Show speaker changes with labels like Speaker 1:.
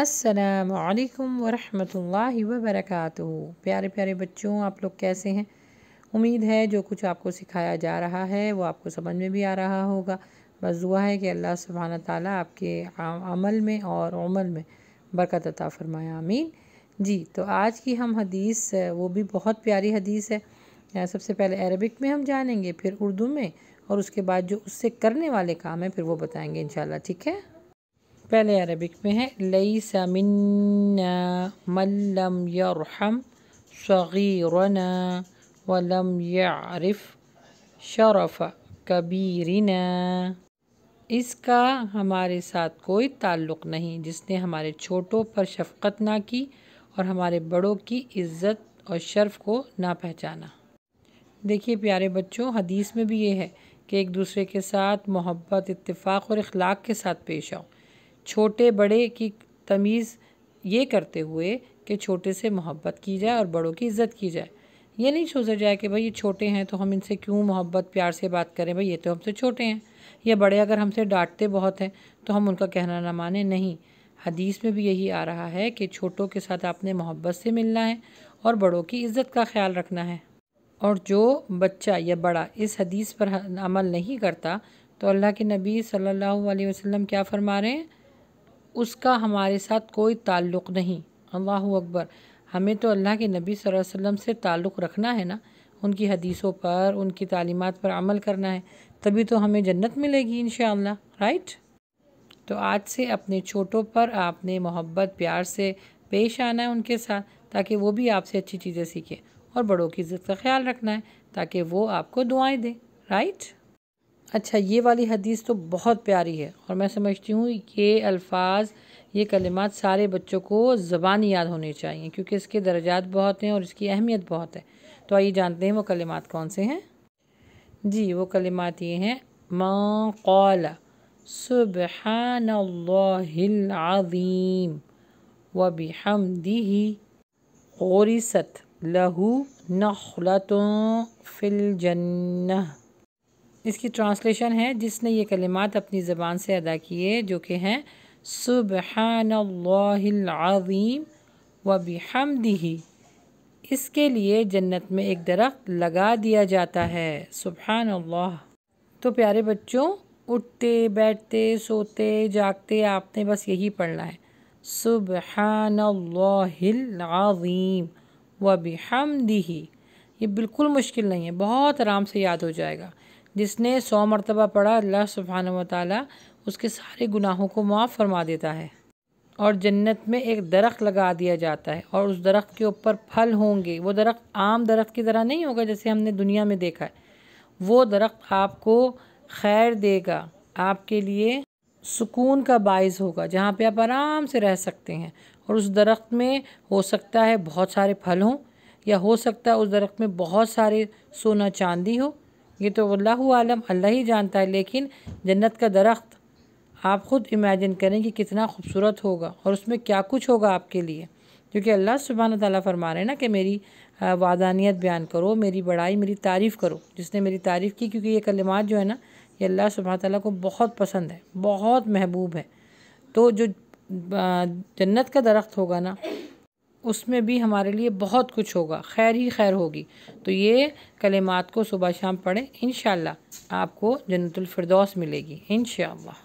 Speaker 1: अस्सलाम वालेकुम वरहमतुल्लाहि प्यारे प्यारे बच्चों आप लोग कैसे हैं उम्मीद है जो कुछ आपको सिखाया जा रहा है वो आपको समझ में भी आ रहा होगा बस दुआ है कि अल्लाह सुबहाना ताला आपके अमल में और उमल में बरकत अता फरमाया आमीन जी तो आज की हम हदीस वो भी बहुत प्यारी हदीस है यहाँ सबसे पहले अरबिक में हम जानेंगे फिर उर्दू में और उसके बाद जो उससे करने वाले काम हैं फिर वो बताएंगे इन ठीक है पहले अरबिक में है लई समिन्ना मल्लम यरहम वलम यारिफ शरफ कबीरना इसका हमारे साथ कोई ताल्लुक़ नहीं जिसने हमारे छोटों पर शफ़क़त ना की और हमारे बड़ों की इज़्ज़त और शर्फ़ को ना पहचाना देखिए प्यारे बच्चों हदीस में भी ये है कि एक दूसरे के साथ मोहब्बत इतफ़ाक़ और अखलाक के साथ पेश आओ छोटे बड़े की तमीज़ ये करते हुए कि छोटे से मोहब्बत की जाए और बड़ों की इज़्ज़त की जाए ये नहीं सोचा जाए कि भाई ये छोटे हैं तो हम इनसे क्यों मोहब्बत प्यार से बात करें भाई ये तो हमसे छोटे हैं या बड़े अगर हमसे डांटते बहुत हैं तो हम उनका कहना ना माने नहीं हदीस में भी यही आ रहा है कि छोटों के साथ आपने मोहब्बत से मिलना है और बड़ों की इज़्ज़त का ख्याल रखना है और जो बच्चा या बड़ा इस हदीस पर अमल नहीं करता तो अल्लाह के नबी सल्लल्लाहु अलैहि वसल्लम क्या फरमा रहे हैं उसका हमारे साथ कोई ताल्लुक़ नहीं अल्लाह अकबर हमें तो अल्लाह के नबी सल्लल्लाहु अलैहि वसल्लम से ताल्लुक़ रखना है ना उनकी हदीसों पर उनकी तालीमत पर अमल करना है तभी तो हमें जन्नत मिलेगी इन राइट तो आज से अपने छोटों पर आपने मोहब्बत प्यार से पेश आना है उनके साथ ताकि वो भी आपसे अच्छी चीज़ें सीखें और बड़ों की इज्जत का ख्याल रखना है ताकि वो आपको दुआएं दें राइट अच्छा ये वाली हदीस तो बहुत प्यारी है और मैं समझती हूँ ये अल्फाज ये कलिमात सारे बच्चों को ज़बानी याद होने चाहिए क्योंकि इसके दर्जात बहुत हैं और इसकी अहमियत बहुत है तो आइए जानते हैं वो कलिमात कौन से हैं जी वो कलिमात ये हैं माँ कौला सुबहानल्लाज़ीम व बिहमदी ही औरिसत लहू नखलतों फिल जन्ना इसकी ट्रांसलेशन है जिसने ये कलिमात अपनी ज़बान से अदा किए जो कि हैं सुबहानल्लाज़ीम व बिहमदी इसके लिए जन्नत में एक दरख्त लगा दिया जाता है सुबहान अल्लाह तो प्यारे बच्चों उठते बैठते सोते जागते आपने बस यही पढ़ना है सुबहानल्लाज़ीम व ही ये बिल्कुल मुश्किल नहीं है बहुत आराम से याद हो जाएगा जिसने सौ मरतबा पढ़ा अल्लाह सुबहान वाली उसके सारे गुनाहों को माफ़ फरमा देता है और जन्नत में एक दरख्त लगा दिया जाता है और उस दरख्त के ऊपर फल होंगे वो दरख्त आम दरख्त की तरह नहीं होगा जैसे हमने दुनिया में देखा है वो दरख्त आपको खैर देगा आपके लिए सुकून का बायस होगा जहाँ पे आप आराम से रह सकते हैं और उस दरख्त में हो सकता है बहुत सारे फल हों या हो सकता है उस दरख्त में बहुत सारे सोना चांदी हो ये तो अल्लाह आलम अल्लाह ही जानता है लेकिन जन्नत का दरख्त आप ख़ुद इमेजिन करें कि कितना खूबसूरत होगा और उसमें क्या कुछ होगा आपके लिए क्योंकि अल्लाह सुबहान तला फरमा रहे ना कि मेरी वादानियत बयान करो मेरी बड़ाई मेरी तारीफ़ करो जिसने मेरी तारीफ़ की क्योंकि ये कलमात जो है ना ये अल्लाह सुबह तला को बहुत पसंद है बहुत महबूब है तो जो जन्नत का दरख्त होगा ना उसमें भी हमारे लिए बहुत कुछ होगा खैर ही खैर होगी तो ये कलेमात को सुबह शाम पढ़ें इन आपको जन्नतफरदौस मिलेगी इन